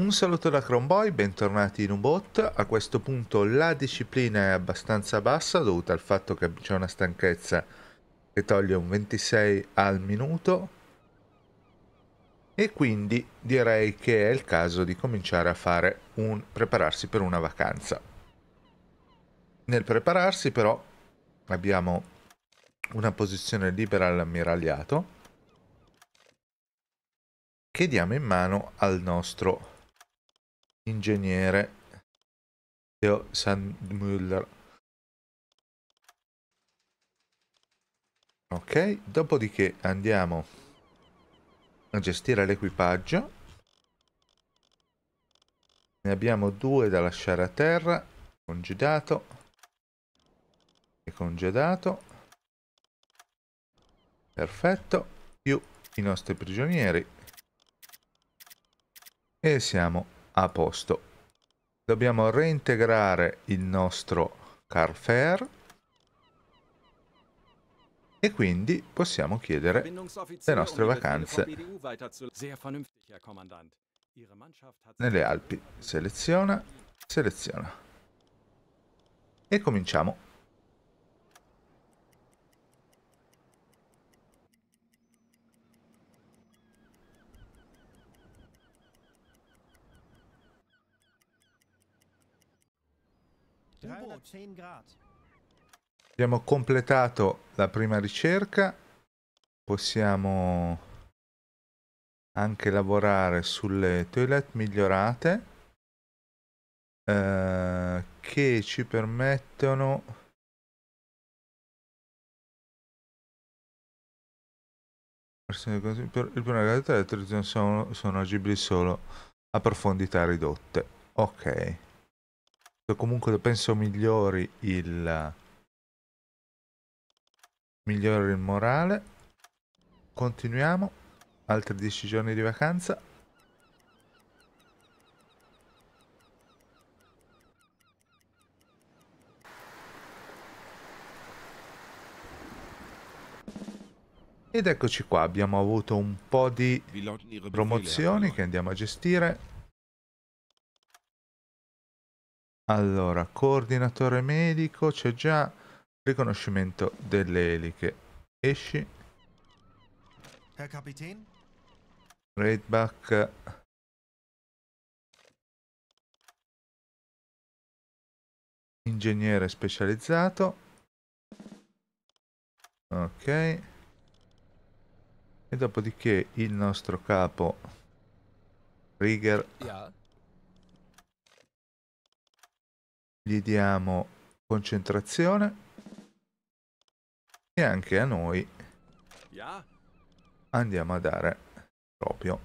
Un saluto da Chromeboy, bentornati in Ubot. A questo punto la disciplina è abbastanza bassa dovuta al fatto che c'è una stanchezza che toglie un 26 al minuto. E quindi direi che è il caso di cominciare a fare un prepararsi per una vacanza. Nel prepararsi però abbiamo una posizione libera all'ammiragliato che diamo in mano al nostro Ingegnere Theo Sandmüller. Ok, dopodiché andiamo a gestire l'equipaggio. Ne abbiamo due da lasciare a terra, congedato e congedato. Perfetto, più i nostri prigionieri. E siamo a posto. Dobbiamo reintegrare il nostro carfare e quindi possiamo chiedere le nostre vacanze nelle Alpi. Seleziona, seleziona. E cominciamo. Abbiamo completato la prima ricerca, possiamo anche lavorare sulle toilette migliorate eh, che ci permettono il problema delle toilet sono, sono agibili solo a profondità ridotte ok comunque penso migliori il migliori il morale continuiamo altri 10 giorni di vacanza Ed eccoci qua, abbiamo avuto un po' di promozioni che andiamo a gestire. Allora, coordinatore medico, c'è già riconoscimento delle eliche. Esci. Herr Kapitän? Raidback. Ingegnere specializzato. Ok. E dopodiché il nostro capo, Rieger. Yeah. gli diamo concentrazione e anche a noi andiamo a dare proprio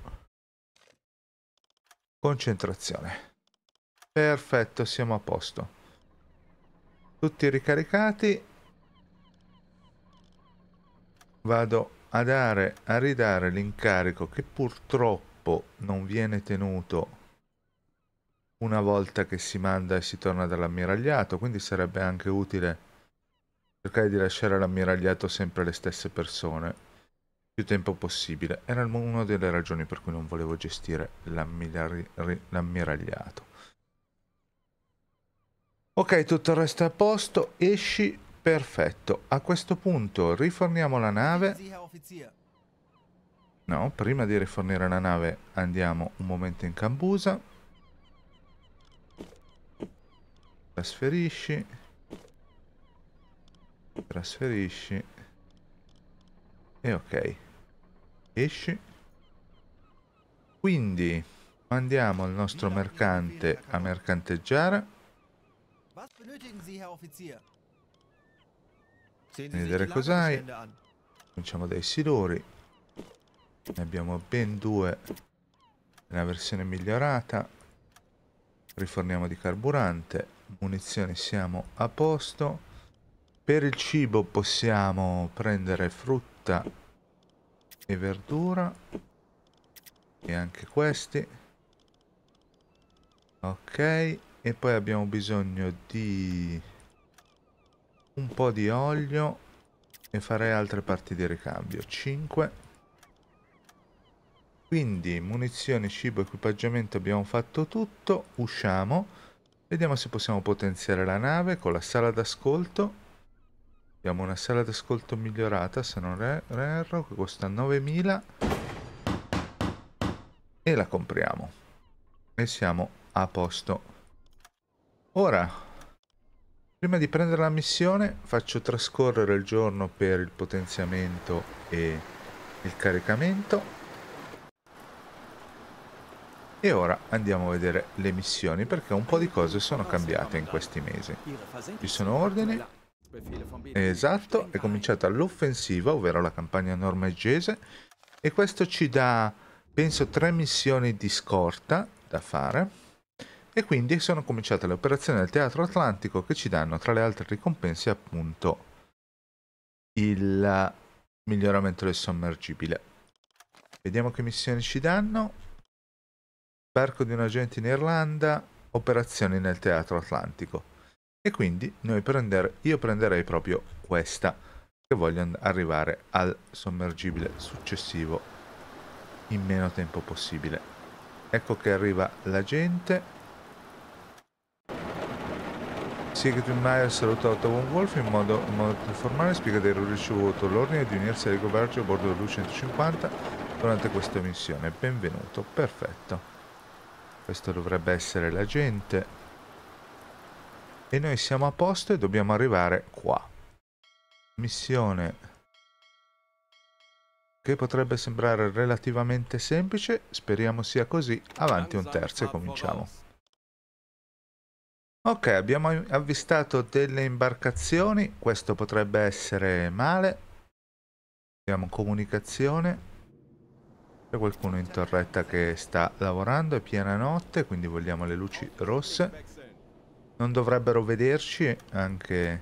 concentrazione perfetto siamo a posto tutti ricaricati vado a dare a ridare l'incarico che purtroppo non viene tenuto una volta che si manda e si torna dall'ammiragliato, quindi sarebbe anche utile cercare di lasciare all'ammiragliato sempre le stesse persone più tempo possibile. Era una delle ragioni per cui non volevo gestire l'ammiragliato. Ok, tutto il resto è a posto, esci, perfetto. A questo punto riforniamo la nave. No, prima di rifornire la nave andiamo un momento in Cambusa. Trasferisci. Trasferisci. E ok. Esci. Quindi mandiamo il nostro mercante a mercanteggiare. Vedere cos'hai. Cominciamo dai siluri. Ne abbiamo ben due nella versione migliorata. Riforniamo di carburante munizioni siamo a posto. Per il cibo possiamo prendere frutta e verdura. E anche questi. Ok. E poi abbiamo bisogno di un po' di olio e farei altre parti di ricambio. 5. Quindi munizioni, cibo, equipaggiamento abbiamo fatto tutto. Usciamo. Vediamo se possiamo potenziare la nave con la sala d'ascolto. Abbiamo una sala d'ascolto migliorata, se non erro, che costa 9.000. E la compriamo. E siamo a posto. Ora, prima di prendere la missione, faccio trascorrere il giorno per il potenziamento e il caricamento. E ora andiamo a vedere le missioni perché un po' di cose sono cambiate in questi mesi. Ci sono ordini, esatto, è cominciata l'offensiva, ovvero la campagna norvegese, e questo ci dà, penso, tre missioni di scorta da fare. E quindi sono cominciate le operazioni del Teatro Atlantico che ci danno, tra le altre ricompense, appunto il miglioramento del sommergibile. Vediamo che missioni ci danno. Parco di un agente in Irlanda, operazioni nel teatro atlantico. E quindi prendere, io prenderei proprio questa, che voglio arrivare al sommergibile successivo in meno tempo possibile. Ecco che arriva l'agente. Sigrid Meyer saluta Otto von Wolf in modo, in modo formale spiega di aver ricevuto l'ordine di unirsi alle governo a bordo dell'U-150 durante questa missione. Benvenuto, perfetto. Questo dovrebbe essere la gente. E noi siamo a posto e dobbiamo arrivare qua. Missione che potrebbe sembrare relativamente semplice, speriamo sia così, avanti un terzo e cominciamo. Ok, abbiamo avvistato delle imbarcazioni, questo potrebbe essere male. Abbiamo comunicazione. C'è qualcuno in torretta che sta lavorando, è piena notte, quindi vogliamo le luci rosse. Non dovrebbero vederci anche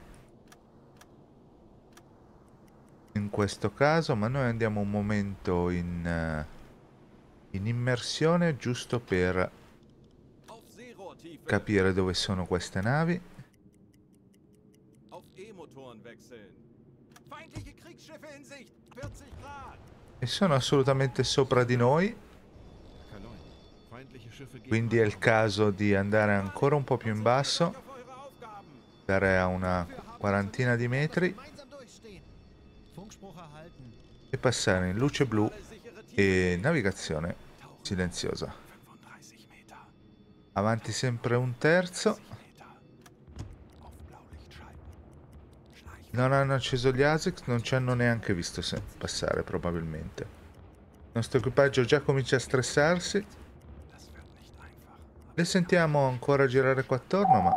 in questo caso, ma noi andiamo un momento in, eh, in immersione giusto per capire dove sono queste navi. Auf E-Motoren wechseln. e sono assolutamente sopra di noi. Quindi è il caso di andare ancora un po' più in basso, andare a una quarantina di metri e passare in luce blu e navigazione silenziosa. Avanti sempre un terzo. Non hanno acceso gli ASICS, non ci hanno neanche visto passare probabilmente. Il nostro equipaggio già comincia a stressarsi. Le sentiamo ancora girare qua attorno, ma...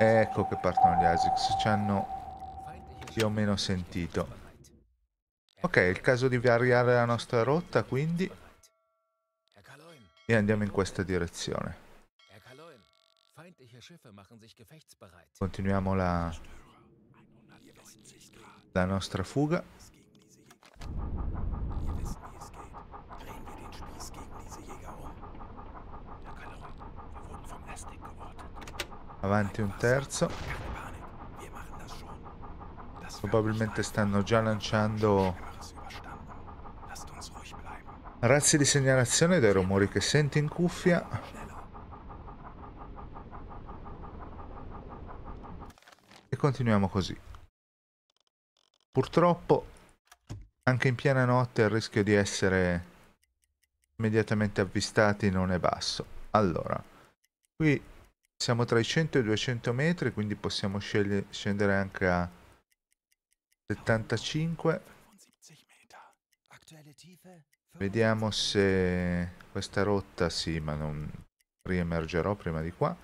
Ecco che partono gli ASICS, ci hanno più o meno sentito. Ok, è il caso di variare la nostra rotta, quindi... E andiamo in questa direzione. Continuiamo la la nostra fuga. Avanti un terzo. Probabilmente stanno già lanciando razzi di segnalazione dai rumori che senti in cuffia. E continuiamo così. Purtroppo anche in piena notte il rischio di essere immediatamente avvistati non è basso. Allora, qui siamo tra i 100 e i 200 metri, quindi possiamo scendere anche a 75. Vediamo se questa rotta, sì, ma non riemergerò prima di qua.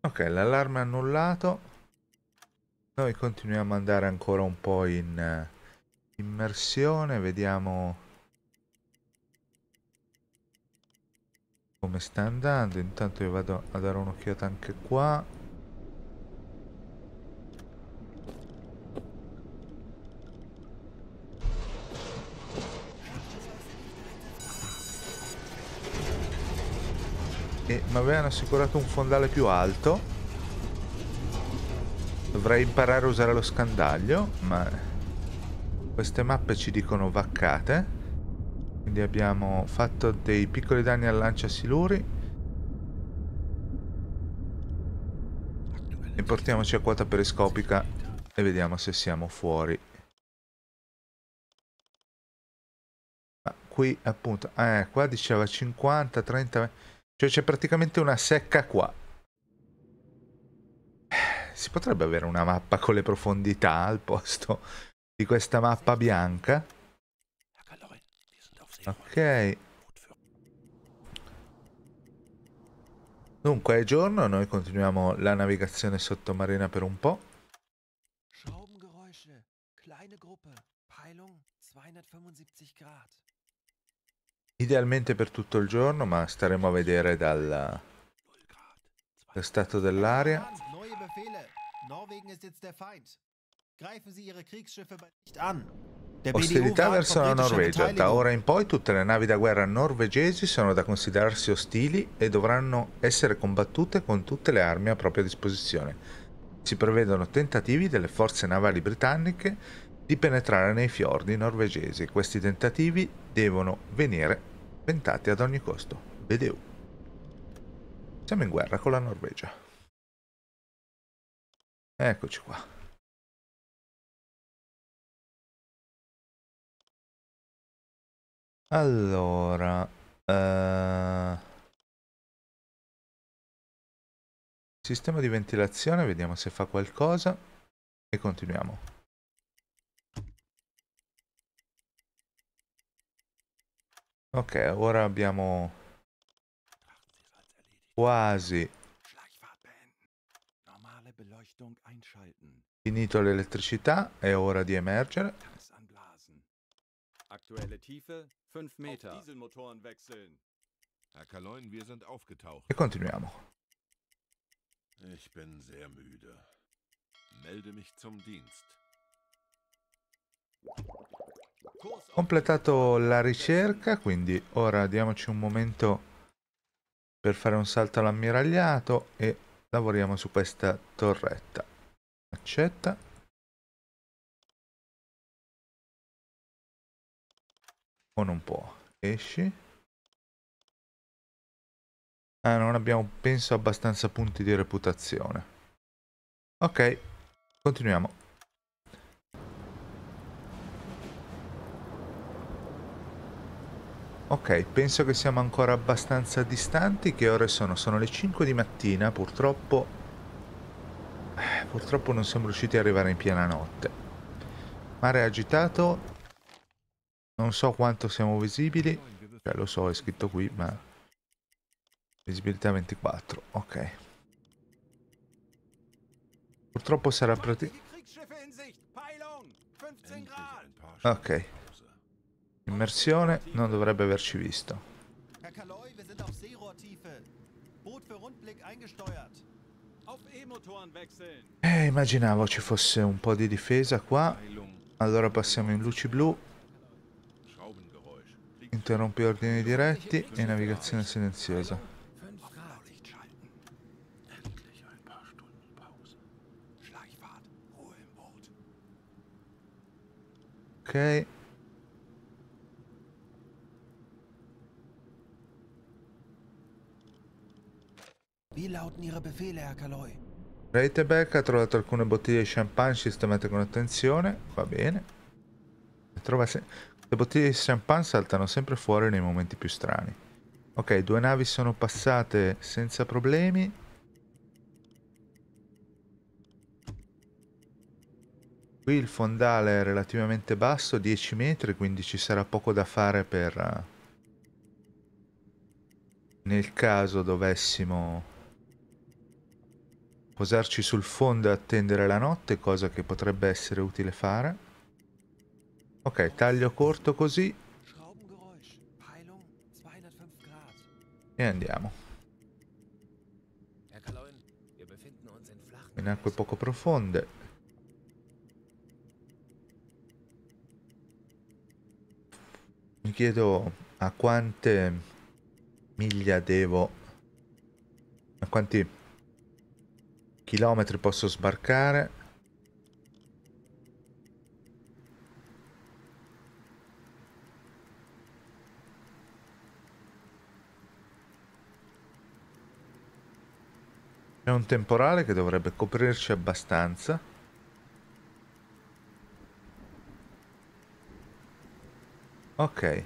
Ok, l'allarme annullato. Noi continuiamo ad andare ancora un po' in eh, immersione, vediamo come sta andando. Intanto io vado a dare un'occhiata anche qua. mi avevano assicurato un fondale più alto dovrei imparare a usare lo scandaglio ma queste mappe ci dicono vaccate quindi abbiamo fatto dei piccoli danni al lancia siluri e portiamoci a quota periscopica e vediamo se siamo fuori qui appunto eh qua diceva 50 30 cioè c'è praticamente una secca qua. Si potrebbe avere una mappa con le profondità al posto di questa mappa bianca? Ok. Dunque è giorno, noi continuiamo la navigazione sottomarina per un po'. Schraubengeräusche, kleine Gruppe, Peilung 275 grad. Idealmente per tutto il giorno, ma staremo a vedere dal, dal stato dell'aria. Ostilità verso la Norvegia. Da ora in poi tutte le navi da guerra norvegesi sono da considerarsi ostili e dovranno essere combattute con tutte le armi a propria disposizione. Si prevedono tentativi delle forze navali britanniche di penetrare nei fiordi norvegesi. Questi tentativi devono venire Ventate ad ogni costo. Vedeu. Siamo in guerra con la Norvegia. Eccoci qua. Allora... Uh... Sistema di ventilazione, vediamo se fa qualcosa e continuiamo. Ok, ora abbiamo quasi finito l'elettricità, è ora di emergere. E continuiamo. Ich bin sehr müde. Melde mich zum Dienst completato la ricerca, quindi ora diamoci un momento per fare un salto all'ammiragliato e lavoriamo su questa torretta. Accetta. O non può. Esci. Ah, non abbiamo, penso, abbastanza punti di reputazione. Ok, continuiamo. Ok, penso che siamo ancora abbastanza distanti. Che ore sono? Sono le 5 di mattina, purtroppo... Eh, purtroppo non siamo riusciti ad arrivare in piena notte. Mare agitato. Non so quanto siamo visibili. Cioè, lo so, è scritto qui, ma... Visibilità 24, ok. Purtroppo sarà praticamente... Ok. Immersione non dovrebbe averci visto. Eh, immaginavo ci fosse un po' di difesa qua. Allora passiamo in luci blu. Interrompi ordini diretti e navigazione silenziosa. Ok. Wie lauten Ihre Befehle, Herr Caloi? Reitebeck ha trovato alcune bottiglie di champagne sistemate con attenzione. Va bene. Le bottiglie di champagne saltano sempre fuori nei momenti più strani. Ok, due navi sono passate senza problemi. Qui il fondale è relativamente basso, 10 metri, quindi ci sarà poco da fare per... Eh, nel caso dovessimo posarci sul fondo e attendere la notte, cosa che potrebbe essere utile fare. Ok, taglio corto così. E andiamo. In acque poco profonde. Mi chiedo a quante miglia devo... A quanti chilometri posso sbarcare È un temporale che dovrebbe coprirci abbastanza. Ok.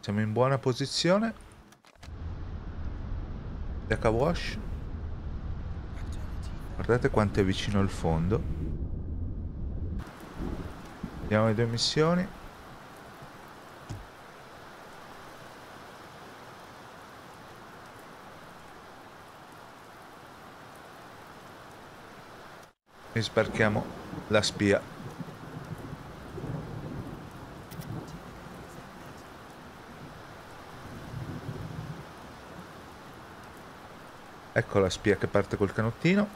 Siamo in buona posizione. Deca wash. Guardate quanto è vicino al fondo. Vediamo le due missioni. E sbarchiamo la spia Ecco la spia che parte col canottino.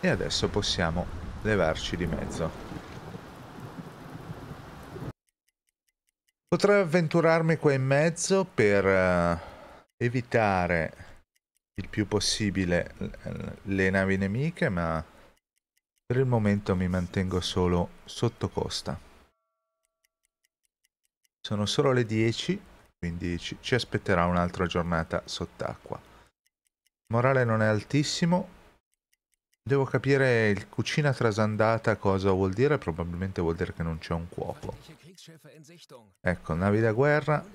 E adesso possiamo levarci di mezzo. Potrei avventurarmi qua in mezzo per eh, evitare il più possibile le navi nemiche, ma per il momento mi mantengo solo sotto costa. Sono solo le 10, quindi ci, ci aspetterà un'altra giornata sott'acqua. Morale non è altissimo. Devo capire il cucina trasandata cosa vuol dire, probabilmente vuol dire che non c'è un cuoco. Ecco, navi da guerra.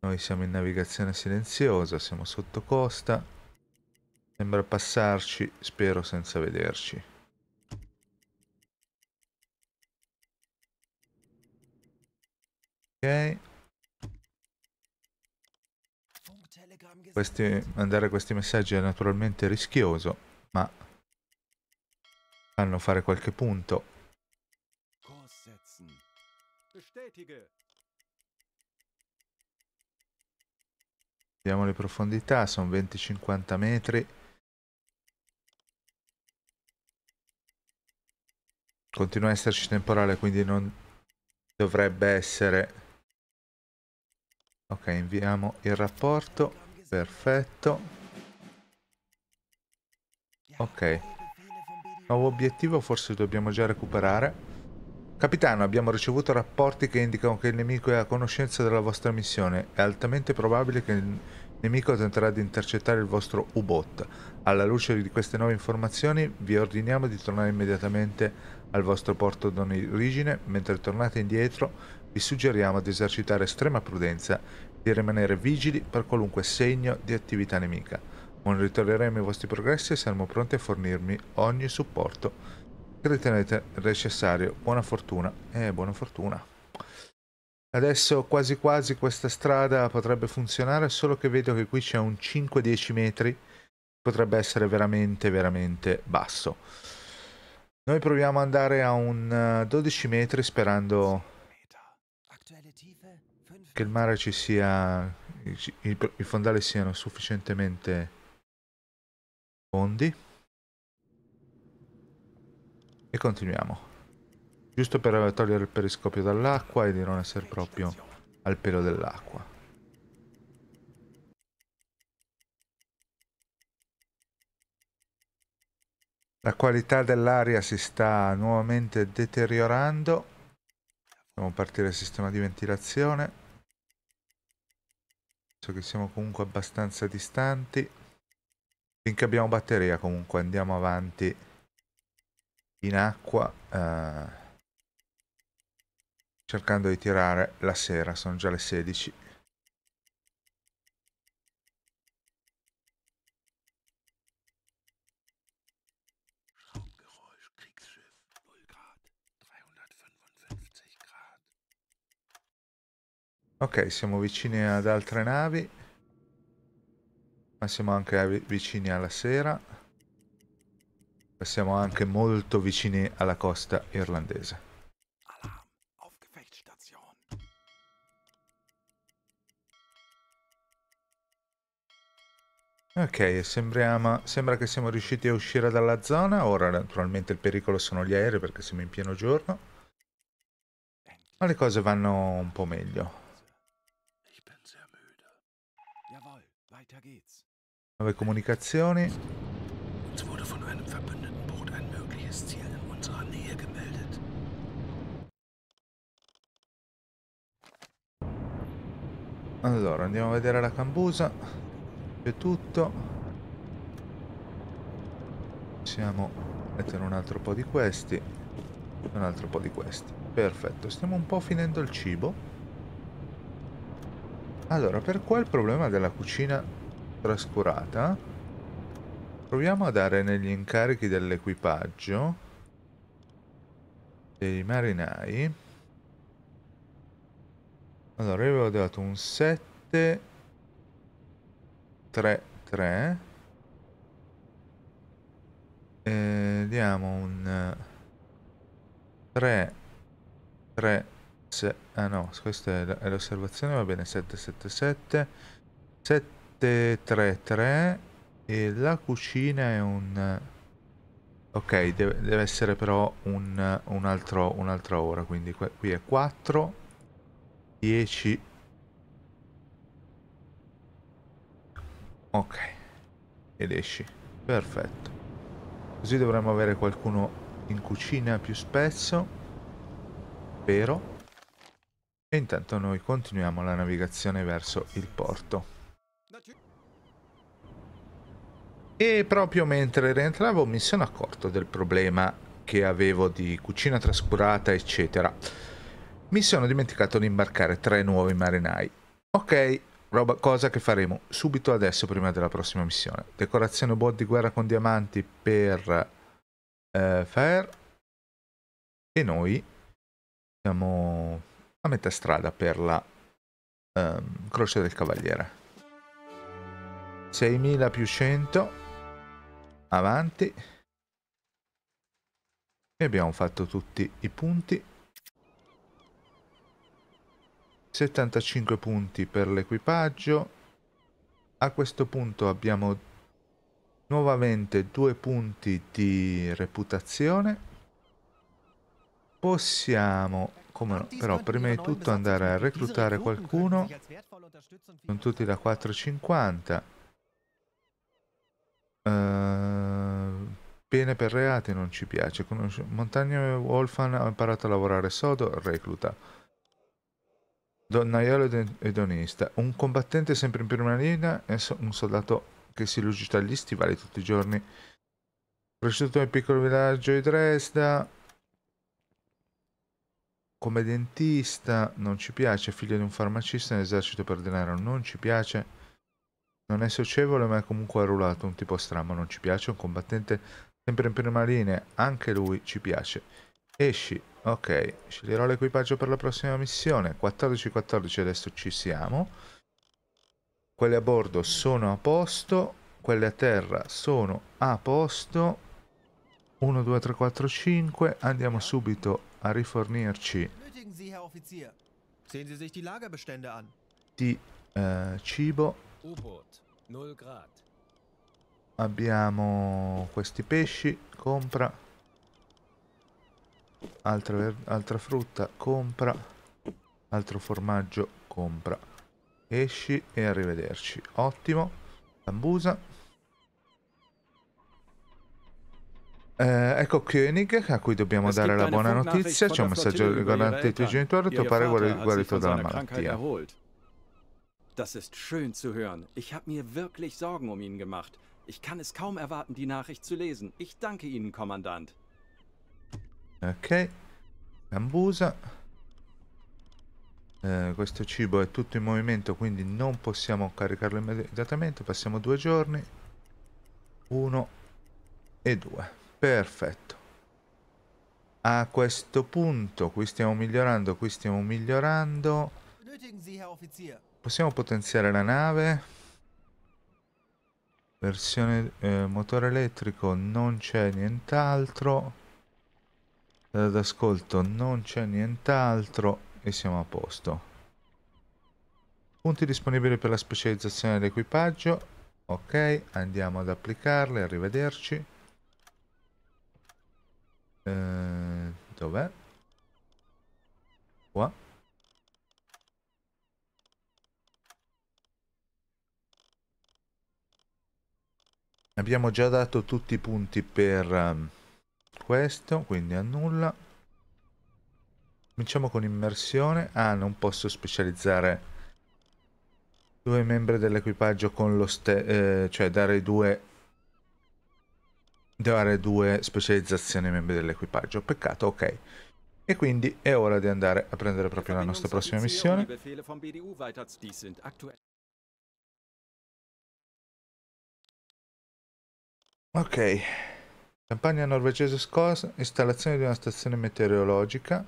Noi siamo in navigazione silenziosa, siamo sotto costa. Sembra passarci, spero senza vederci. Ok. Questi, mandare questi messaggi è naturalmente rischioso, ma fanno fare qualche punto. Vediamo le profondità, sono 20-50 metri. Continua a esserci temporale, quindi non dovrebbe essere... Ok, inviamo il rapporto. Perfetto. Ok. Nuovo obiettivo, forse dobbiamo già recuperare. Capitano, abbiamo ricevuto rapporti che indicano che il nemico è a conoscenza della vostra missione. È altamente probabile che il nemico tenterà di intercettare il vostro U-Bot. Alla luce di queste nuove informazioni, vi ordiniamo di tornare immediatamente al vostro porto d'origine, mentre tornate indietro vi suggeriamo di esercitare estrema prudenza e di rimanere vigili per qualunque segno di attività nemica. Monitoreremo i vostri progressi e saremo pronti a fornirmi ogni supporto che ritenete necessario. Buona fortuna e eh, buona fortuna. Adesso quasi quasi questa strada potrebbe funzionare, solo che vedo che qui c'è un 5-10 metri, potrebbe essere veramente veramente basso. Noi proviamo ad andare a un 12 eh, metri sperando che il mare ci sia, i, i fondali siano sufficientemente fondi. E continuiamo. Giusto per togliere il periscopio dall'acqua e di non essere proprio al pelo dell'acqua. La qualità dell'aria si sta nuovamente deteriorando. Facciamo partire il sistema di ventilazione. Penso che siamo comunque abbastanza distanti. Finché abbiamo batteria comunque andiamo avanti in acqua. Eh, cercando di tirare la sera, sono già le 16. Ok, siamo vicini ad altre navi. Ma siamo anche vicini alla sera. E siamo anche molto vicini alla costa irlandese. Ok, sembriamo, sembra che siamo riusciti a uscire dalla zona. Ora naturalmente il pericolo sono gli aerei perché siamo in pieno giorno. Ma le cose vanno un po' meglio. Nuove comunicazioni. Allora, andiamo a vedere la cambusa. C'è tutto. Possiamo mettere un altro po' di questi. Un altro po' di questi. Perfetto, stiamo un po' finendo il cibo. Allora, per qua il problema della cucina trascurata. Proviamo a dare negli incarichi dell'equipaggio dei marinai. Allora, io avevo dato un 7, 3, 3. E diamo un 3, 3, 6. Ah no, questa è l'osservazione, va bene, 7, 7, 7. 7 733 e la cucina è un... Ok, deve, deve essere però un, un altro, un'altra ora, quindi qui è 4, 10... Ok, ed esci. Perfetto. Così dovremmo avere qualcuno in cucina più spesso, vero? E intanto noi continuiamo la navigazione verso il porto. E proprio mentre rientravo mi sono accorto del problema che avevo di cucina trascurata, eccetera. Mi sono dimenticato di imbarcare tre nuovi marinai. Ok, roba, cosa che faremo subito adesso prima della prossima missione. Decorazione bot di guerra con diamanti per eh, Fair. E noi siamo a metà strada per la ehm, Croce del Cavaliere. 6.000 più 100 avanti e abbiamo fatto tutti i punti 75 punti per l'equipaggio a questo punto abbiamo nuovamente due punti di reputazione possiamo come, però prima di tutto andare a reclutare qualcuno sono tutti da 450 Ehm, pene per reati non ci piace. Conosce... Montagna Wolfan ha imparato a lavorare sodo, recluta. Donnaiolo ed edonista. Un combattente sempre in prima linea e un soldato che si lucita gli stivali tutti i giorni. Cresciuto nel piccolo villaggio di Dresda. Come dentista non ci piace. Figlio di un farmacista in esercito per denaro non ci piace non è socievole ma è comunque arruolato, un tipo strano, non ci piace, un combattente sempre in prima linea, anche lui ci piace. Esci, ok, sceglierò l'equipaggio per la prossima missione, 14-14 adesso ci siamo. Quelle a bordo sono a posto, quelle a terra sono a posto. 1, 2, 3, 4, 5, andiamo subito a rifornirci di eh, cibo Abbiamo questi pesci, compra. Altra, altra frutta, compra. Altro formaggio, compra. Esci e arrivederci. Ottimo. Bambusa. Eh, ecco Koenig, a cui dobbiamo dare la buona notizia. C'è un messaggio riguardante i tuoi genitori. Tuo padre è guarito dalla malattia. Das ist schön zu hören. Ich habe mir wirklich Sorgen um ihn gemacht. Ich kann es kaum erwarten, die Nachricht zu lesen. Ich danke Ihnen, Kommandant. Ok. Gambusa. Eh, questo cibo è tutto in movimento, quindi non possiamo caricarlo immediatamente. Passiamo due giorni. Uno e due. Perfetto. A questo punto, qui stiamo migliorando, qui stiamo migliorando. Benötigen Sie, Herr Offizier. Possiamo potenziare la nave. Versione eh, motore elettrico non c'è nient'altro. D'ascolto non c'è nient'altro e siamo a posto. Punti disponibili per la specializzazione dell'equipaggio. Ok, andiamo ad applicarle, arrivederci. Eh, Dov'è? Qua. abbiamo già dato tutti i punti per ehm, questo quindi annulla cominciamo con immersione ah non posso specializzare due membri dell'equipaggio con lo stesso eh, cioè dare due dare due specializzazioni ai membri dell'equipaggio peccato ok e quindi è ora di andare a prendere proprio la nostra prossima missione Ok, campagna norvegese scorsa, installazione di una stazione meteorologica,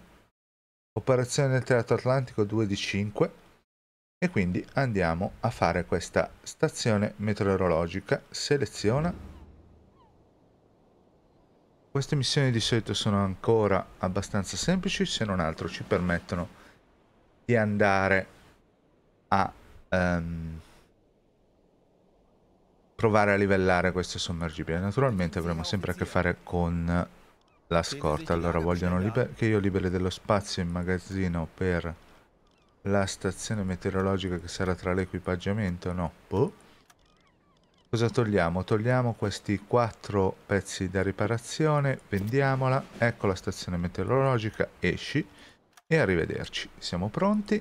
operazione del Teatro Atlantico 2 di 5 e quindi andiamo a fare questa stazione meteorologica, seleziona. Queste missioni di solito sono ancora abbastanza semplici, se non altro ci permettono di andare a... Um, provare a livellare questo sommergibile. Naturalmente avremo sempre a che fare con la scorta, allora vogliono che io liberi dello spazio in magazzino per la stazione meteorologica che sarà tra l'equipaggiamento, no? Boh. Cosa togliamo? Togliamo questi quattro pezzi da riparazione, vendiamola, ecco la stazione meteorologica, esci e arrivederci. Siamo pronti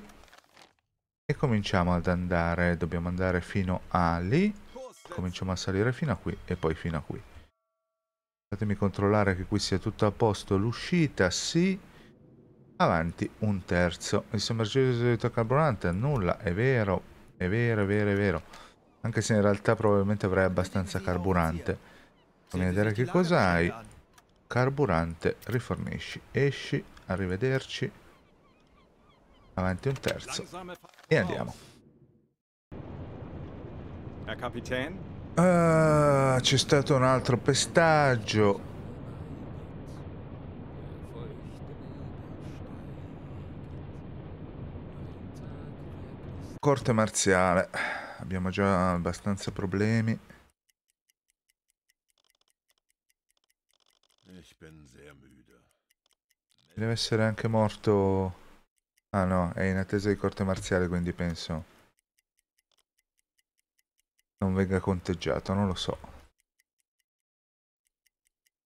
e cominciamo ad andare, dobbiamo andare fino a lì cominciamo a salire fino a qui e poi fino a qui fatemi controllare che qui sia tutto a posto l'uscita sì avanti un terzo il sommergibile di carburante nulla è vero è vero è vero è vero anche se in realtà probabilmente avrei abbastanza carburante fammi vedere che cosa hai carburante rifornisci esci arrivederci avanti un terzo e andiamo Herr Kapitän? Ah, c'è stato un altro pestaggio. Corte marziale. Abbiamo già abbastanza problemi. Deve essere anche morto... Ah no, è in attesa di corte marziale, quindi penso non venga conteggiato, non lo so.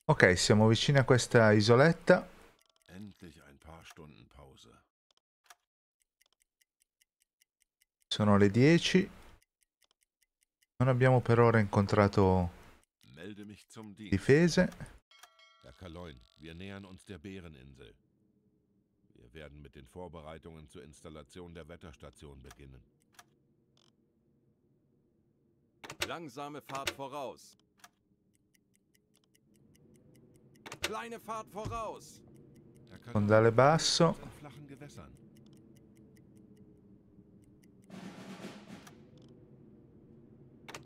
Ok, siamo vicini a questa isoletta. Sono le 10. Non abbiamo per ora incontrato difese. Herr Kaloin, wir nähern uns der Bäreninsel. Wir werden mit den Vorbereitungen zur Installation der Wetterstation beginnen. Langsame Fahrt voraus. Kleine Fahrt voraus. Fondale basso.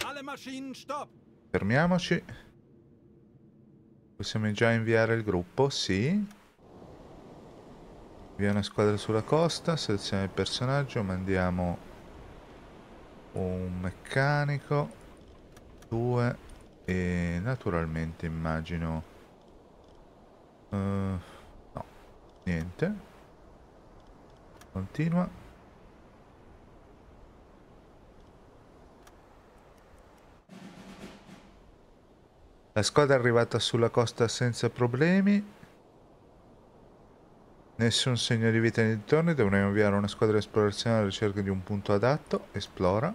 Alle Maschinen stopp. Fermiamoci. Possiamo già inviare il gruppo? Sì. Via una squadra sulla costa, selezioniamo il personaggio, mandiamo un meccanico. 2 e naturalmente immagino uh, no niente continua la squadra è arrivata sulla costa senza problemi Nessun segno di vita nei dintorni, dovremo inviare una squadra di esplorazione alla ricerca di un punto adatto. Esplora.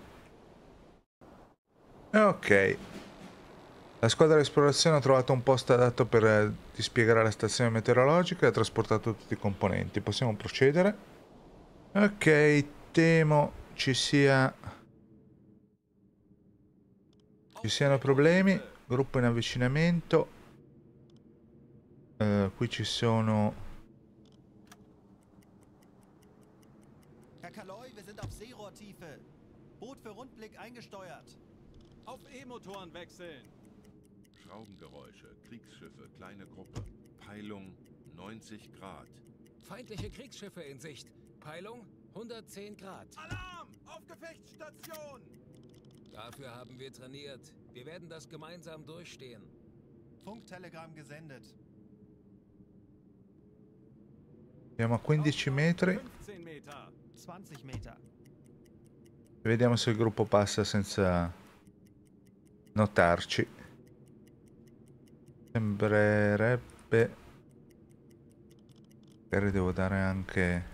Eh, ok. La squadra di esplorazione ha trovato un posto adatto per eh, dispiegare la stazione meteorologica e ha trasportato tutti i componenti. Possiamo procedere? Ok, temo ci sia... Ci siano problemi. Gruppo in avvicinamento. Uh, qui ci sono... Kakaloi, wir sind auf Seerohrtiefe. Boot für Rundblick eingesteuert. Auf E-Motoren wechseln! Schraubengeräusche, Kriegsschiffe, kleine Gruppe. Peilung 90 Grad. Feindliche Kriegsschiffe in Sicht. Peilung 110 Grad. Alarm! Auf Gefechtsstation! Dafür haben wir trainiert. Wir werden das gemeinsam durchstehen. Funktelegram gesendet. Siamo a 15 metri. 15 meter. 20 meter. Vediamo se il gruppo passa senza notarci. Sembrerebbe... Magari devo dare anche...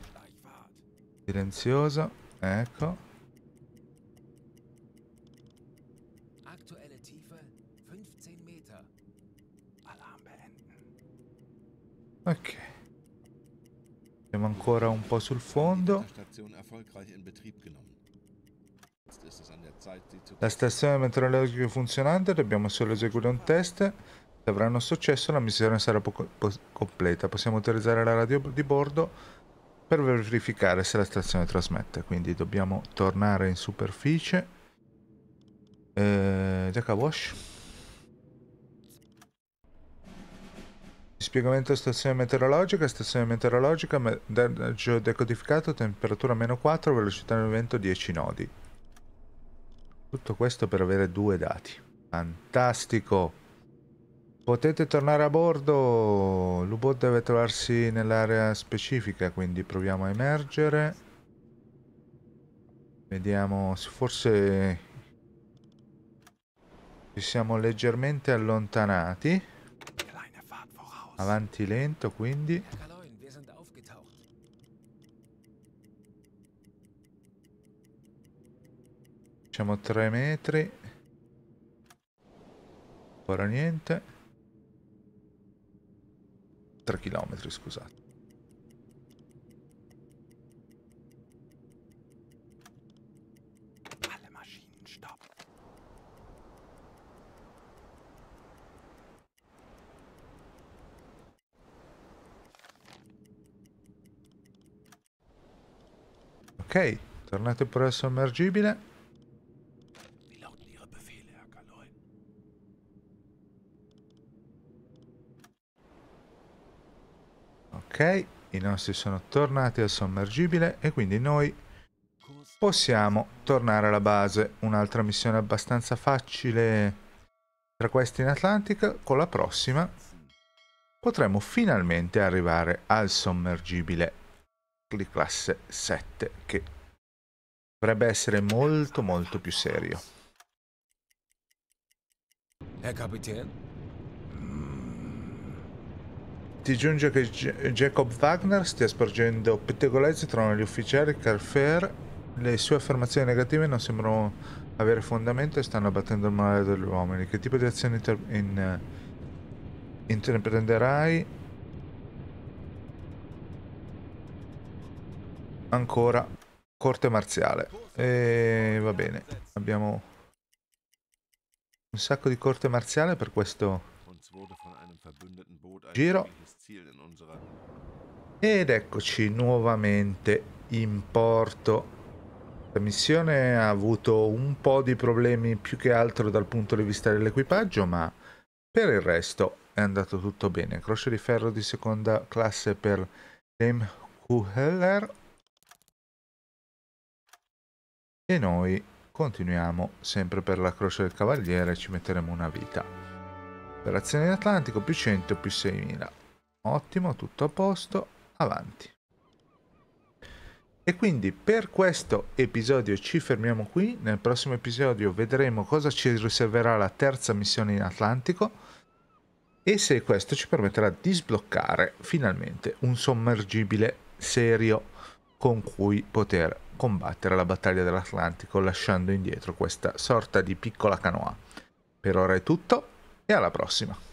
Silenzioso. Ecco. Ok. Siamo ancora un po' sul fondo. La stazione meteorologica è funzionante, dobbiamo solo eseguire un test. Se avranno successo la missione sarà po completa. Possiamo utilizzare la radio di bordo per verificare se la stazione trasmette. Quindi dobbiamo tornare in superficie. Eh, Jakawash. Spiegamento stazione meteorologica, stazione meteorologica, me decodificato, temperatura meno 4, velocità del vento 10 nodi. Tutto questo per avere due dati. Fantastico. Potete tornare a bordo. L'U-Boat deve trovarsi nell'area specifica, quindi proviamo a emergere. Vediamo se forse ci siamo leggermente allontanati. Avanti lento, quindi. Facciamo 3 metri. Ora niente. 3 chilometri, scusate. Ok, tornate presso sommergibile. i nostri sono tornati al sommergibile e quindi noi possiamo tornare alla base. Un'altra missione abbastanza facile tra queste in Atlantica, con la prossima potremo finalmente arrivare al sommergibile di classe 7 che dovrebbe essere molto molto più serio. Herr eh, capitano? Ti giunge che G Jacob Wagner stia sporgendo pettegolezzi tra gli ufficiali Carfer. Le sue affermazioni negative non sembrano avere fondamento e stanno abbattendo il morale degli uomini. Che tipo di azioni inter in, intreprenderai? Ancora corte marziale. E va bene, abbiamo un sacco di corte marziale per questo Giro. Ed eccoci nuovamente in porto. La missione ha avuto un po' di problemi più che altro dal punto di vista dell'equipaggio, ma per il resto è andato tutto bene. Croce di ferro di seconda classe per Dame Kuheller. E noi continuiamo sempre per la croce del cavaliere, ci metteremo una vita. Operazione in Atlantico, più 100, più 6000. Ottimo, tutto a posto, avanti. E quindi per questo episodio ci fermiamo qui, nel prossimo episodio vedremo cosa ci riserverà la terza missione in Atlantico e se questo ci permetterà di sbloccare finalmente un sommergibile serio con cui poter combattere la battaglia dell'Atlantico lasciando indietro questa sorta di piccola canoa. Per ora è tutto, e alla prossima.